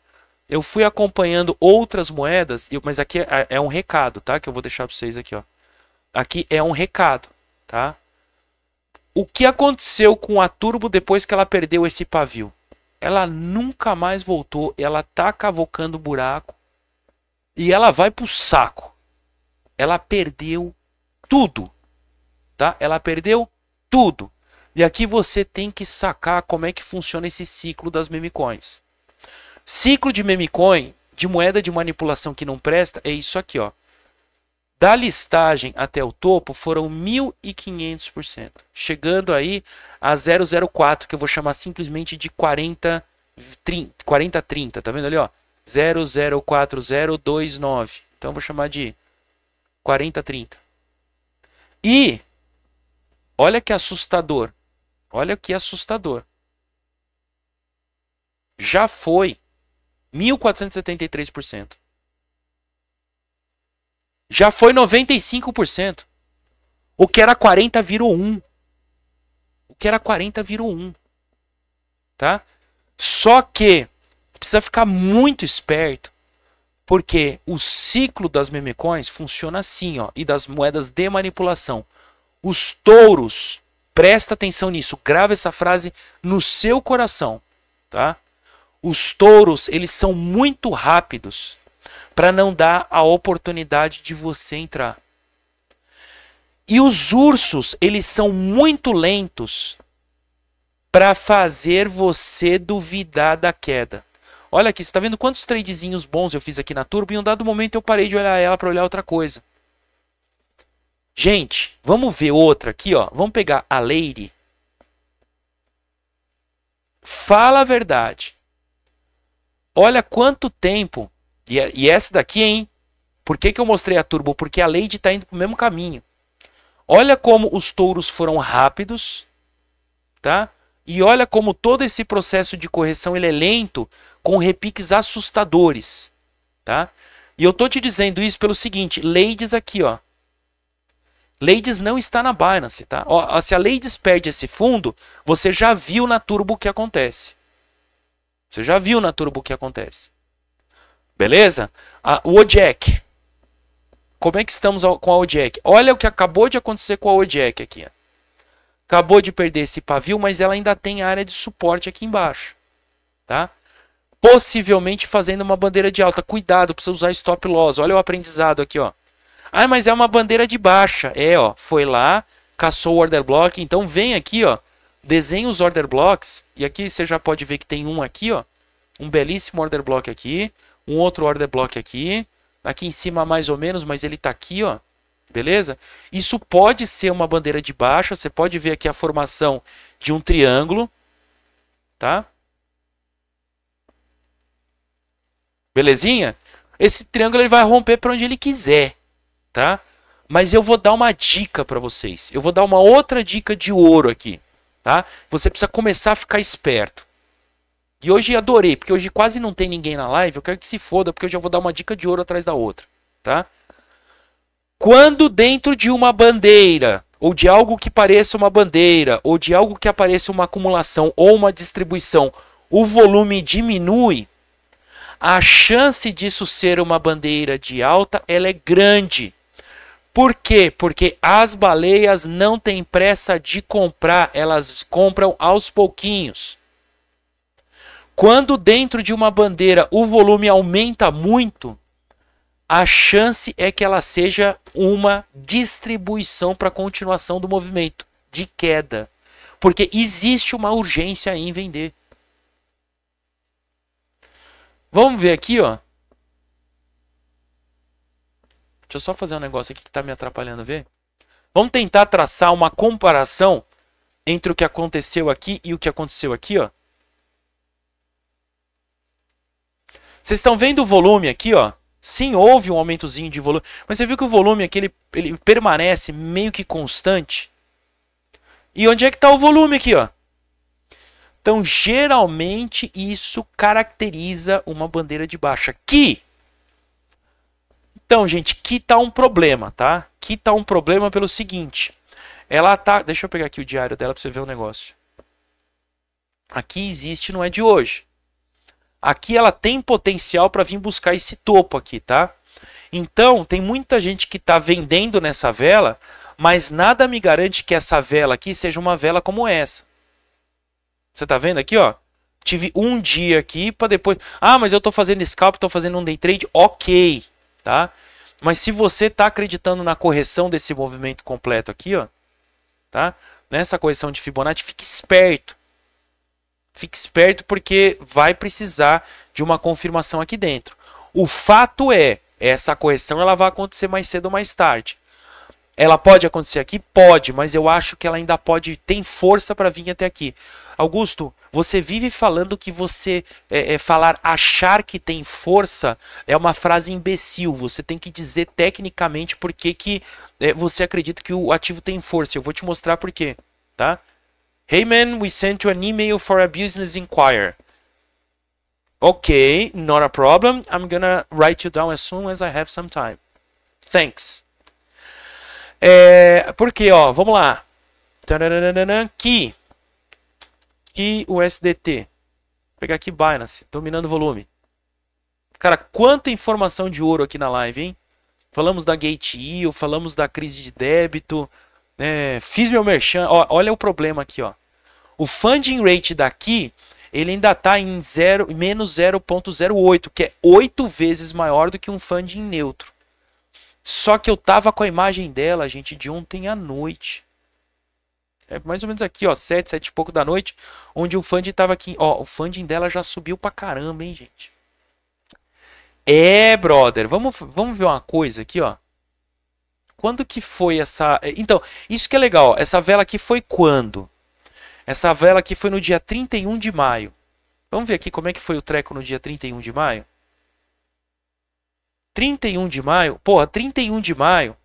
Eu fui acompanhando outras moedas, mas aqui é, é um recado, tá? Que eu vou deixar para vocês aqui, ó. Aqui é um recado, tá? O que aconteceu com a Turbo depois que ela perdeu esse pavio? Ela nunca mais voltou, ela tá cavocando buraco e ela vai pro saco. Ela perdeu tudo, tá? Ela perdeu tudo. E aqui você tem que sacar como é que funciona esse ciclo das meme coins. Ciclo de meme coin, de moeda de manipulação que não presta, é isso aqui, ó. Da listagem até o topo foram 1.500%, chegando aí a 004, que eu vou chamar simplesmente de 40 30, 40 30, tá vendo ali, ó? 004029. Então eu vou chamar de 4030. E olha que assustador. Olha que assustador. Já foi 1473%. Já foi 95%. O que era 40 virou 1. O que era 40 virou 1. Tá? Só que precisa ficar muito esperto, porque o ciclo das memecoins funciona assim, ó, e das moedas de manipulação. Os touros Presta atenção nisso, grava essa frase no seu coração, tá? Os touros, eles são muito rápidos para não dar a oportunidade de você entrar. E os ursos, eles são muito lentos para fazer você duvidar da queda. Olha aqui, você está vendo quantos tradezinhos bons eu fiz aqui na turbo e em um dado momento eu parei de olhar ela para olhar outra coisa. Gente, vamos ver outra aqui, ó. Vamos pegar a Leire. Fala a verdade. Olha quanto tempo. E, é, e essa daqui, hein? Por que, que eu mostrei a turbo? Porque a Lady está indo para o mesmo caminho. Olha como os touros foram rápidos, tá? E olha como todo esse processo de correção ele é lento, com repiques assustadores, tá? E eu tô te dizendo isso pelo seguinte, Ladies aqui, ó. Ladies não está na Binance, tá? Ó, se a Ladies perde esse fundo, você já viu na Turbo o que acontece. Você já viu na Turbo o que acontece. Beleza? A, o OJEC. Como é que estamos com a OJEC? Olha o que acabou de acontecer com a OJEC aqui. Ó. Acabou de perder esse pavio, mas ela ainda tem área de suporte aqui embaixo. Tá? Possivelmente fazendo uma bandeira de alta. Cuidado, precisa usar stop loss. Olha o aprendizado aqui, ó. Ah, mas é uma bandeira de baixa. É, ó, foi lá, caçou o order block, então vem aqui, ó, desenha os order blocks, e aqui você já pode ver que tem um aqui, ó, um belíssimo order block aqui, um outro order block aqui, aqui em cima mais ou menos, mas ele tá aqui, ó, beleza? Isso pode ser uma bandeira de baixa, você pode ver aqui a formação de um triângulo, tá? Belezinha? Esse triângulo ele vai romper para onde ele quiser tá? Mas eu vou dar uma dica para vocês. Eu vou dar uma outra dica de ouro aqui, tá? Você precisa começar a ficar esperto. E hoje adorei, porque hoje quase não tem ninguém na live. Eu quero que se foda, porque eu já vou dar uma dica de ouro atrás da outra, tá? Quando dentro de uma bandeira, ou de algo que pareça uma bandeira, ou de algo que apareça uma acumulação ou uma distribuição, o volume diminui, a chance disso ser uma bandeira de alta ela é grande. Por quê? Porque as baleias não têm pressa de comprar, elas compram aos pouquinhos. Quando dentro de uma bandeira o volume aumenta muito, a chance é que ela seja uma distribuição para continuação do movimento de queda, porque existe uma urgência em vender. Vamos ver aqui, ó. Deixa eu só fazer um negócio aqui que está me atrapalhando a ver. Vamos tentar traçar uma comparação entre o que aconteceu aqui e o que aconteceu aqui, ó. Vocês estão vendo o volume aqui, ó? Sim, houve um aumentozinho de volume, mas você viu que o volume aqui ele, ele permanece meio que constante. E onde é que está o volume aqui, ó? Então, geralmente isso caracteriza uma bandeira de baixa. Aqui então, gente, que tá um problema, tá? Que tá um problema pelo seguinte. Ela tá, deixa eu pegar aqui o diário dela para você ver o um negócio. Aqui existe, não é de hoje. Aqui ela tem potencial para vir buscar esse topo aqui, tá? Então, tem muita gente que está vendendo nessa vela, mas nada me garante que essa vela aqui seja uma vela como essa. Você está vendo aqui, ó? Tive um dia aqui para depois. Ah, mas eu estou fazendo scalp, estou fazendo um day trade. Ok tá? Mas se você está acreditando na correção desse movimento completo aqui, ó, tá? Nessa correção de Fibonacci, fique esperto. Fique esperto porque vai precisar de uma confirmação aqui dentro. O fato é, essa correção ela vai acontecer mais cedo ou mais tarde. Ela pode acontecer aqui? Pode, mas eu acho que ela ainda pode, tem força para vir até aqui. Augusto, você vive falando que você é, é, falar achar que tem força é uma frase imbecil. Você tem que dizer tecnicamente por que, que é, você acredita que o ativo tem força. Eu vou te mostrar por quê, tá? Hey man, we sent you an email for a business inquiry. Okay, not a problem. I'm gonna write you down as soon as I have some time. Thanks. É, quê, ó, vamos lá. Aqui e o SDT. Vou pegar aqui Binance, dominando o volume. Cara, quanta informação de ouro aqui na live, hein? Falamos da Gate.io, falamos da crise de débito, é, fiz meu merchan. Ó, olha o problema aqui, ó. O funding rate daqui, ele ainda tá em zero, menos 0,08, que é oito vezes maior do que um funding neutro. Só que eu tava com a imagem dela, gente, de ontem à noite é mais ou menos aqui, ó, 7, 7 e pouco da noite, onde o funding tava aqui, ó, o funding dela já subiu pra caramba, hein, gente. É, brother, vamos, vamos ver uma coisa aqui, ó. Quando que foi essa... É, então, isso que é legal, ó, essa vela aqui foi quando? Essa vela aqui foi no dia 31 de maio. Vamos ver aqui como é que foi o treco no dia 31 de maio? 31 de maio, porra, 31 de maio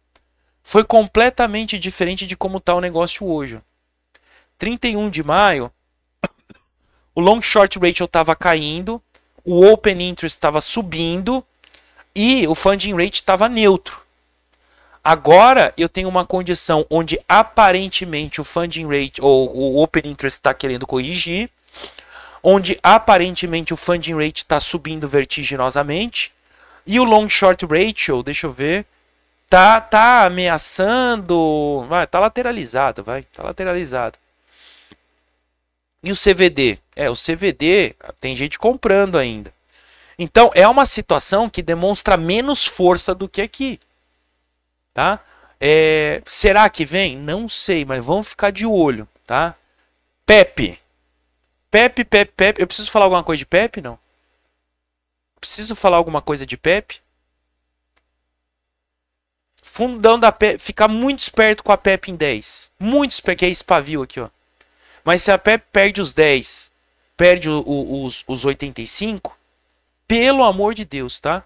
foi completamente diferente de como tá o negócio hoje. 31 de maio, o long short ratio estava caindo, o open interest estava subindo e o funding rate estava neutro. Agora eu tenho uma condição onde aparentemente o funding rate ou o open interest está querendo corrigir, onde aparentemente o funding rate está subindo vertiginosamente e o long short ratio, deixa eu ver, tá tá ameaçando, vai, tá lateralizado, vai, tá lateralizado. E o CVD? É, o CVD tem gente comprando ainda. Então, é uma situação que demonstra menos força do que aqui. Tá? É, será que vem? Não sei, mas vamos ficar de olho, tá? Pepe. Pepe, Pepe, Pepe. Eu preciso falar alguma coisa de Pepe, não? Preciso falar alguma coisa de Pepe? Fundão da Pepe. Ficar muito esperto com a Pepe em 10. Muito esperto, que é esse pavio aqui, ó. Mas se a Pep perde os 10, perde o, o, os, os 85, pelo amor de Deus, tá?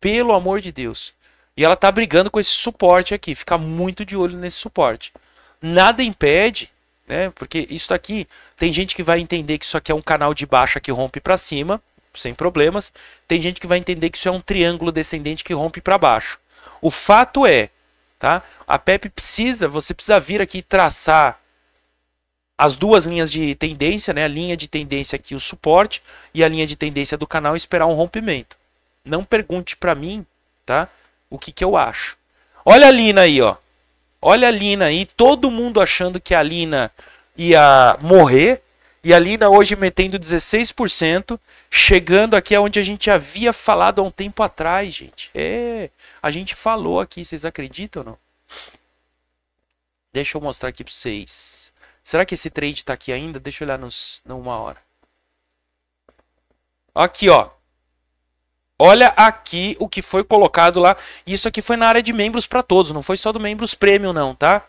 Pelo amor de Deus. E ela tá brigando com esse suporte aqui. Fica muito de olho nesse suporte. Nada impede, né? Porque isso aqui tem gente que vai entender que isso aqui é um canal de baixa que rompe para cima, sem problemas. Tem gente que vai entender que isso é um triângulo descendente que rompe para baixo. O fato é, tá? A PEP precisa, você precisa vir aqui traçar as duas linhas de tendência, né? A linha de tendência aqui, o suporte, e a linha de tendência do canal é esperar um rompimento. Não pergunte para mim, tá? O que, que eu acho. Olha a Lina aí, ó. Olha a Lina aí, todo mundo achando que a Lina ia morrer. E a Lina hoje metendo 16%, chegando aqui aonde a gente havia falado há um tempo atrás, gente. É, a gente falou aqui, vocês acreditam ou não? Deixa eu mostrar aqui para vocês. Será que esse trade tá aqui ainda? Deixa eu olhar nos, numa hora. Aqui, ó. Olha aqui o que foi colocado lá. Isso aqui foi na área de membros para todos, não foi só do membros premium não, tá?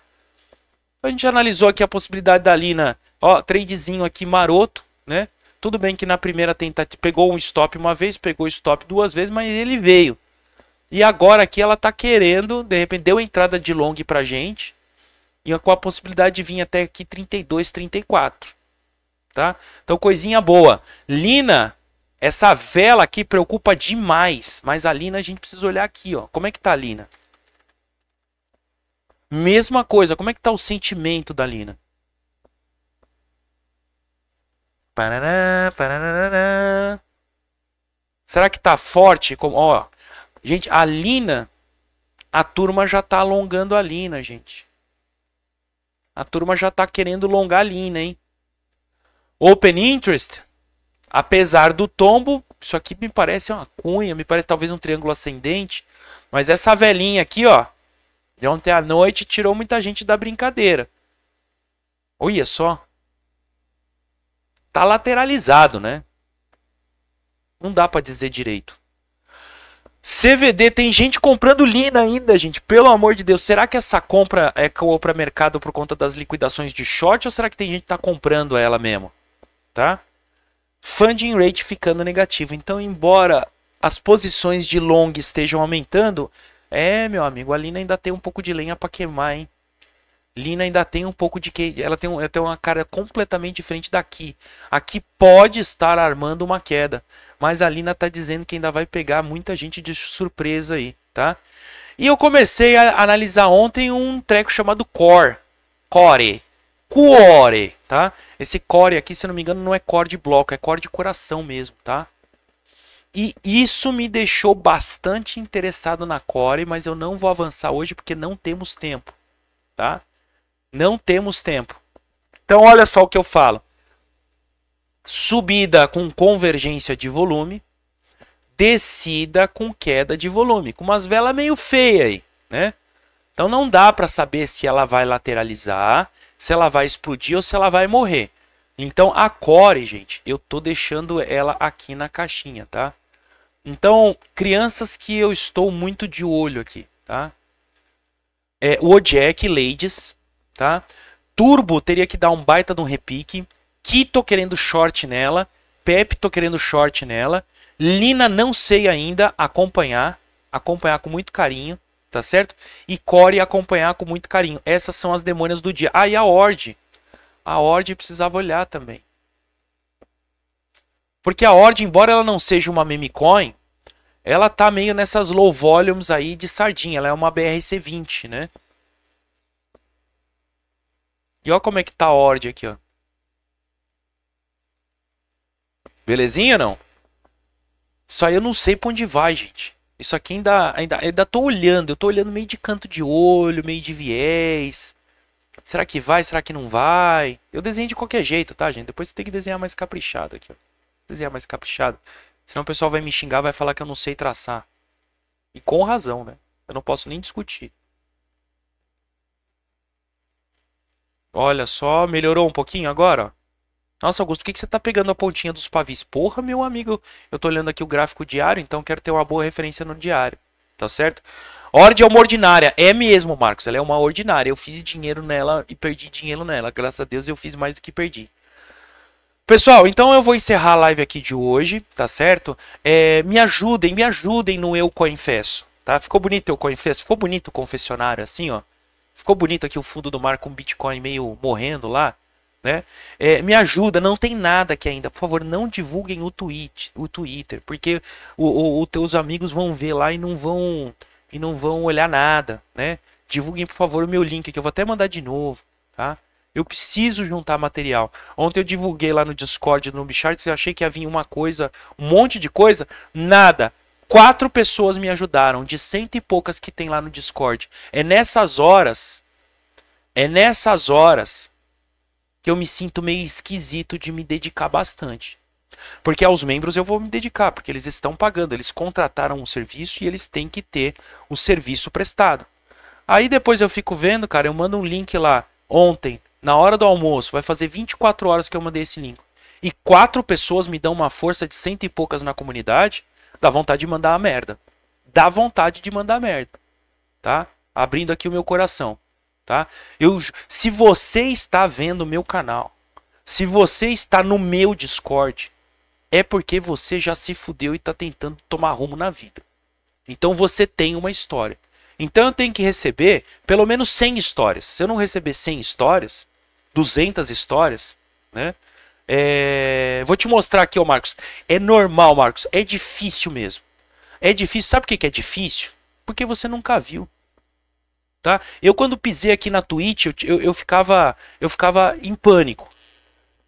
A gente analisou aqui a possibilidade da Lina. Ó, tradezinho aqui maroto, né? Tudo bem que na primeira tentativa pegou um stop uma vez, pegou stop duas vezes, mas ele veio. E agora aqui ela tá querendo, de repente deu entrada de long pra gente, com a possibilidade de vir até aqui 32, 34. Tá? Então, coisinha boa. Lina, essa vela aqui preocupa demais, mas a Lina a gente precisa olhar aqui, ó. Como é que tá a Lina? Mesma coisa, como é que tá o sentimento da Lina? Paraná, paraná. Será que tá forte? Como, ó, gente, a Lina, a turma já tá alongando a Lina, gente. A turma já tá querendo longar a linha, hein? Open interest, apesar do tombo, isso aqui me parece uma cunha, me parece talvez um triângulo ascendente, mas essa velhinha aqui, ó, de ontem à noite tirou muita gente da brincadeira. Olha só. Tá lateralizado, né? Não dá para dizer direito. CVD, tem gente comprando Lina ainda, gente. Pelo amor de Deus, será que essa compra é compra mercado por conta das liquidações de short ou será que tem gente que tá comprando ela mesmo? Tá? Funding rate ficando negativo. Então, embora as posições de long estejam aumentando, é, meu amigo, a Lina ainda tem um pouco de lenha para queimar, hein? Lina ainda tem um pouco de que ela tem, ela tem uma cara completamente diferente daqui. Aqui pode estar armando uma queda. Mas a Lina tá dizendo que ainda vai pegar muita gente de surpresa aí, tá? E eu comecei a analisar ontem um treco chamado Core. Core. Core, tá? Esse Core aqui, se não me engano, não é Core de bloco, é Core de coração mesmo, tá? E isso me deixou bastante interessado na Core, mas eu não vou avançar hoje porque não temos tempo, tá? Não temos tempo. Então olha só o que eu falo subida com convergência de volume, descida com queda de volume, com umas velas meio feia aí, né? Então não dá para saber se ela vai lateralizar, se ela vai explodir ou se ela vai morrer. Então a core, gente, eu tô deixando ela aqui na caixinha, tá? Então, crianças que eu estou muito de olho aqui, tá? É, o Jack Ladies, tá? Turbo teria que dar um baita de um repique. Ki tô querendo short nela. Pepe tô querendo short nela. Lina não sei ainda acompanhar. Acompanhar com muito carinho, tá certo? E Core acompanhar com muito carinho. Essas são as demônias do dia. Ah, e a Ord. A Ord precisava olhar também. Porque a Ord, embora ela não seja uma meme coin, ela tá meio nessas low volumes aí de sardinha. Ela é uma BRC20, né? E olha como é que tá a Ord aqui, ó. Belezinha não? Só eu não sei pra onde vai, gente. Isso aqui ainda, ainda, ainda tô olhando. Eu tô olhando meio de canto de olho, meio de viés. Será que vai? Será que não vai? Eu desenho de qualquer jeito, tá, gente? Depois você tem que desenhar mais caprichado aqui, ó. Desenhar mais caprichado. Senão o pessoal vai me xingar, vai falar que eu não sei traçar. E com razão, né? Eu não posso nem discutir. Olha só, melhorou um pouquinho agora, ó. Nossa, Augusto, por que, que você tá pegando a pontinha dos pavis? Porra, meu amigo, eu tô olhando aqui o gráfico diário, então quero ter uma boa referência no diário. Tá certo? Ordem é uma ordinária. É mesmo, Marcos. Ela é uma ordinária. Eu fiz dinheiro nela e perdi dinheiro nela. Graças a Deus eu fiz mais do que perdi. Pessoal, então eu vou encerrar a live aqui de hoje, tá certo? É, me ajudem, me ajudem no Eu Confesso, tá? Ficou bonito Eu Confesso? Ficou bonito o confessionário assim, ó? Ficou bonito aqui o fundo do mar com Bitcoin meio morrendo lá? Né? É, me ajuda, não tem nada aqui ainda. Por favor, não divulguem o, tweet, o Twitter, porque os teus amigos vão ver lá e não vão e não vão olhar nada, né? Divulguem, por favor, o meu link que eu vou até mandar de novo, tá? Eu preciso juntar material. Ontem eu divulguei lá no Discord no Bichart, eu achei que havia uma coisa, um monte de coisa, nada. Quatro pessoas me ajudaram, de cento e poucas que tem lá no Discord. É nessas horas, é nessas horas que eu me sinto meio esquisito de me dedicar bastante. Porque aos membros eu vou me dedicar, porque eles estão pagando, eles contrataram um serviço e eles têm que ter o serviço prestado. Aí depois eu fico vendo, cara, eu mando um link lá ontem, na hora do almoço, vai fazer 24 horas que eu mandei esse link. E quatro pessoas me dão uma força de cento e poucas na comunidade, dá vontade de mandar a merda. Dá vontade de mandar a merda. Tá? Abrindo aqui o meu coração tá? Eu, se você está vendo o meu canal, se você está no meu Discord, é porque você já se fudeu e está tentando tomar rumo na vida. Então você tem uma história. Então eu tenho que receber pelo menos 100 histórias. Se eu não receber 100 histórias, 200 histórias, né? É... Vou te mostrar aqui, ó, Marcos. É normal, Marcos. É difícil mesmo. É difícil. Sabe por que é difícil? Porque você nunca viu tá? Eu quando pisei aqui na Twitch, eu, eu, eu, ficava eu ficava em pânico.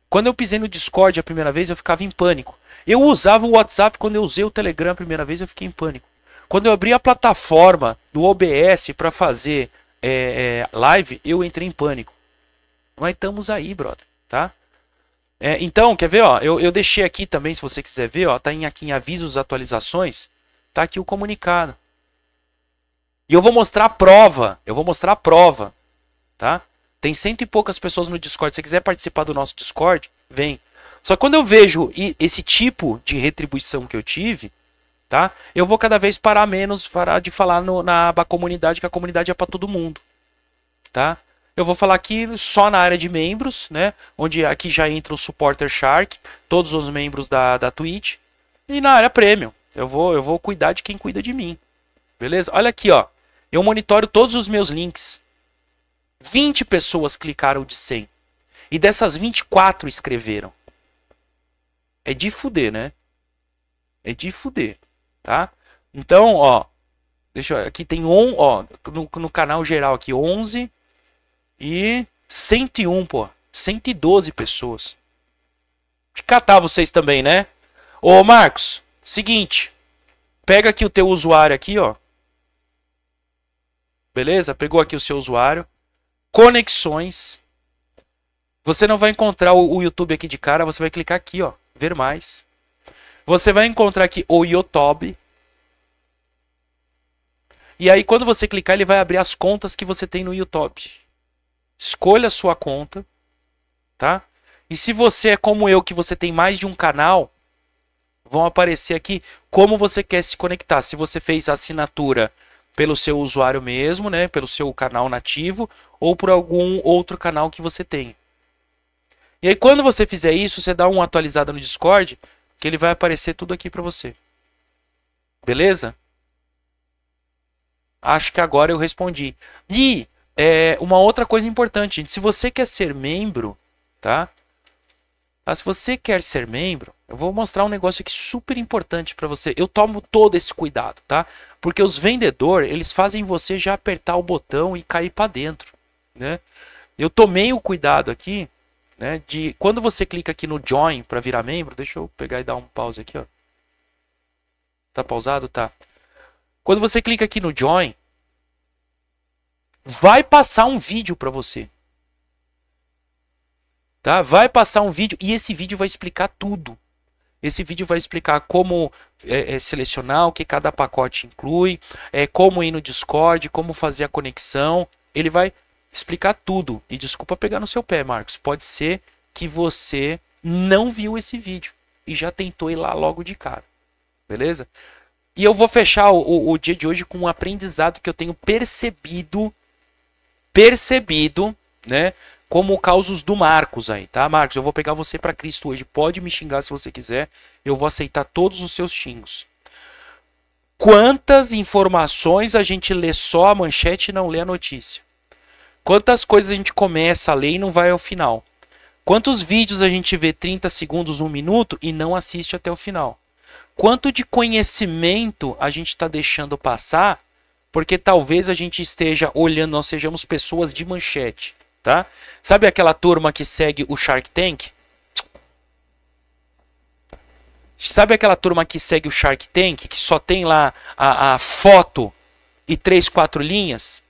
Quando eu pisei no Discord a primeira vez, eu ficava em pânico. Eu usava o WhatsApp quando eu usei o Telegram a primeira vez, eu fiquei em pânico. Quando eu abri a plataforma do OBS para fazer é, é, live, eu entrei em pânico. Mas estamos aí, brother, tá? É, então, quer ver, ó, eu, eu deixei aqui também, se você quiser ver, ó, tá em, aqui em avisos, atualizações, tá aqui o comunicado. E eu vou mostrar a prova. Eu vou mostrar a prova. Tá? Tem cento e poucas pessoas no Discord. Se você quiser participar do nosso Discord, vem. Só que quando eu vejo esse tipo de retribuição que eu tive, tá? Eu vou cada vez parar menos, parar de falar no, na aba comunidade, que a comunidade é para todo mundo, tá? Eu vou falar aqui só na área de membros, né? Onde aqui já entra o Supporter Shark, todos os membros da, da Twitch. E na área Premium. Eu vou, eu vou cuidar de quem cuida de mim. Beleza? Olha aqui, ó. Eu monitoro todos os meus links. 20 pessoas clicaram de 100. E dessas 24 escreveram. É de fuder, né? É de fuder, tá? Então, ó, deixa eu, aqui tem um, ó, no, no canal geral aqui 11 e 101, pô, 112 pessoas. De catar vocês também, né? Ô, Marcos, seguinte, pega aqui o teu usuário aqui, ó. Beleza? Pegou aqui o seu usuário. Conexões. Você não vai encontrar o, YouTube aqui de cara, você vai clicar aqui, ó, ver mais. Você vai encontrar aqui o YouTube. E aí quando você clicar, ele vai abrir as contas que você tem no YouTube. Escolha a sua conta, tá? E se você é como eu, que você tem mais de um canal, vão aparecer aqui como você quer se conectar. Se você fez assinatura pelo seu usuário mesmo, né, pelo seu canal nativo ou por algum outro canal que você tem. E aí quando você fizer isso, você dá uma atualizada no Discord, que ele vai aparecer tudo aqui para você. Beleza? Acho que agora eu respondi. E é, uma outra coisa importante, gente, se você quer ser membro, tá? Ah, se você quer ser membro, eu vou mostrar um negócio aqui super importante para você. Eu tomo todo esse cuidado, tá? Porque os vendedores, eles fazem você já apertar o botão e cair para dentro, né? Eu tomei o cuidado aqui, né, de quando você clica aqui no join para virar membro, deixa eu pegar e dar um pause aqui, ó. Tá pausado, tá. Quando você clica aqui no join, vai passar um vídeo para você. Tá? Vai passar um vídeo e esse vídeo vai explicar tudo. Esse vídeo vai explicar como é, é, selecionar, o que cada pacote inclui, é, como ir no Discord, como fazer a conexão. Ele vai explicar tudo. E desculpa pegar no seu pé, Marcos. Pode ser que você não viu esse vídeo e já tentou ir lá logo de cara. Beleza? E eu vou fechar o, o, o dia de hoje com um aprendizado que eu tenho percebido, percebido, né? como causos do Marcos aí, tá? Marcos, eu vou pegar você para Cristo hoje. Pode me xingar se você quiser. Eu vou aceitar todos os seus xingos. Quantas informações a gente lê só a manchete e não lê a notícia? Quantas coisas a gente começa a ler e não vai ao final? Quantos vídeos a gente vê 30 segundos, um minuto e não assiste até o final? Quanto de conhecimento a gente está deixando passar? Porque talvez a gente esteja olhando, nós sejamos pessoas de manchete tá? Sabe aquela turma que segue o Shark Tank? Sabe aquela turma que segue o Shark Tank, que só tem lá a, a foto e três, quatro linhas?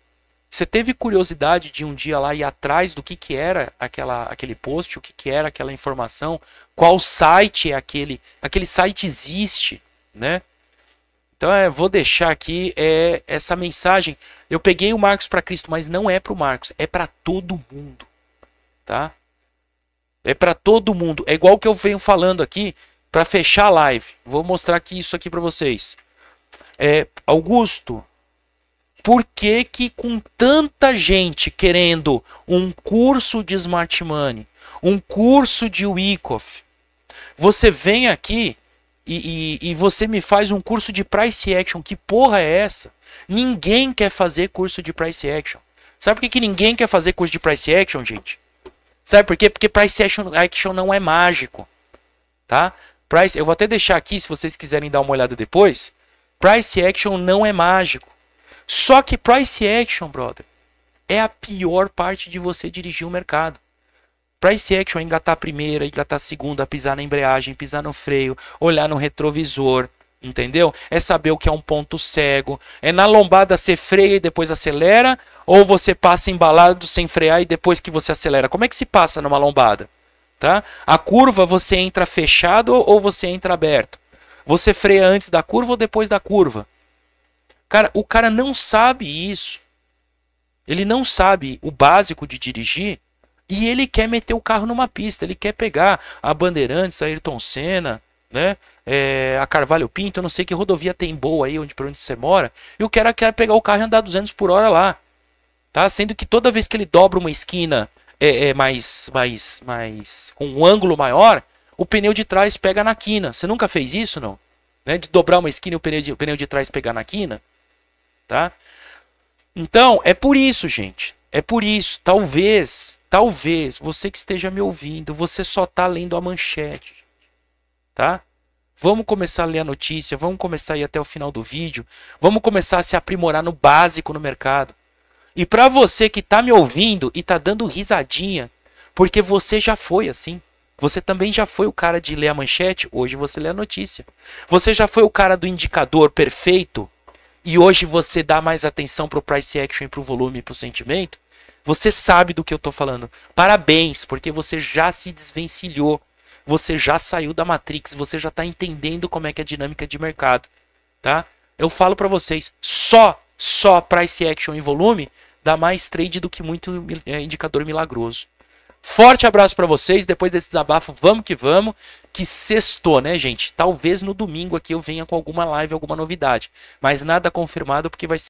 Você teve curiosidade de um dia lá ir atrás do que, que era aquela, aquele post, o que, que era aquela informação, qual site é aquele, aquele site existe, né? Então, é, vou deixar aqui é, essa mensagem. Eu peguei o Marcos para Cristo, mas não é para o Marcos, é para todo mundo, tá? É para todo mundo. É igual que eu venho falando aqui para fechar a live. Vou mostrar aqui isso aqui para vocês. É, Augusto, por que que com tanta gente querendo um curso de Smart Money, um curso de Wyckoff, você vem aqui e, e, e você me faz um curso de price action. Que porra é essa? Ninguém quer fazer curso de price action. Sabe por que, que ninguém quer fazer curso de price action, gente? Sabe por quê? Porque price action, action não é mágico. Tá? Price, eu vou até deixar aqui se vocês quiserem dar uma olhada depois. Price action não é mágico. Só que price action, brother, é a pior parte de você dirigir o mercado price action é engatar a primeira, engatar a segunda, pisar na embreagem, pisar no freio, olhar no retrovisor, entendeu? É saber o que é um ponto cego. É na lombada você freia e depois acelera, ou você passa embalado sem frear e depois que você acelera. Como é que se passa numa lombada? Tá? A curva você entra fechado ou você entra aberto? Você freia antes da curva ou depois da curva? Cara, o cara não sabe isso. Ele não sabe o básico de dirigir e ele quer meter o carro numa pista, ele quer pegar a Bandeirantes, a Ayrton Senna, né? É, a Carvalho Pinto, eu não sei que rodovia tem boa aí onde, pra onde você mora. E o cara quer pegar o carro e andar 200 por hora lá. Tá? Sendo que toda vez que ele dobra uma esquina é, é mais, mais, mais. com um ângulo maior, o pneu de trás pega na quina. Você nunca fez isso, não? Né? De dobrar uma esquina e o pneu de, o pneu de trás pegar na quina? Tá? Então, é por isso, gente. É por isso, talvez, talvez você que esteja me ouvindo, você só está lendo a manchete, tá? Vamos começar a ler a notícia, vamos começar a ir até o final do vídeo, vamos começar a se aprimorar no básico no mercado. E para você que está me ouvindo e está dando risadinha, porque você já foi assim. Você também já foi o cara de ler a manchete, hoje você lê a notícia. Você já foi o cara do indicador perfeito e hoje você dá mais atenção para o price action para o volume e para o sentimento. Você sabe do que eu tô falando. Parabéns, porque você já se desvencilhou. Você já saiu da Matrix, você já tá entendendo como é que é a dinâmica de mercado, tá? Eu falo para vocês, só só price action e volume dá mais trade do que muito eh, indicador milagroso. Forte abraço para vocês. Depois desse desabafo, vamos que vamos. Que sextou, né, gente? Talvez no domingo aqui eu venha com alguma live, alguma novidade. Mas nada confirmado porque vai ser.